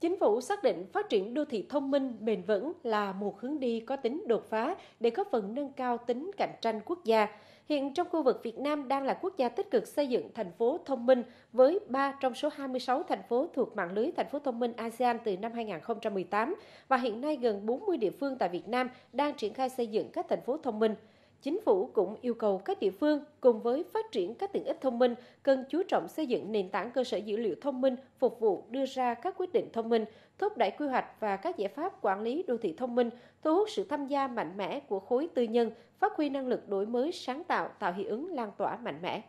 Chính phủ xác định phát triển đô thị thông minh, bền vững là một hướng đi có tính đột phá để góp phần nâng cao tính cạnh tranh quốc gia. Hiện trong khu vực Việt Nam đang là quốc gia tích cực xây dựng thành phố thông minh với 3 trong số 26 thành phố thuộc mạng lưới thành phố thông minh ASEAN từ năm 2018 và hiện nay gần 40 địa phương tại Việt Nam đang triển khai xây dựng các thành phố thông minh. Chính phủ cũng yêu cầu các địa phương cùng với phát triển các tiện ích thông minh cần chú trọng xây dựng nền tảng cơ sở dữ liệu thông minh phục vụ đưa ra các quyết định thông minh, thúc đẩy quy hoạch và các giải pháp quản lý đô thị thông minh, thu hút sự tham gia mạnh mẽ của khối tư nhân, phát huy năng lực đổi mới sáng tạo tạo hiệu ứng lan tỏa mạnh mẽ.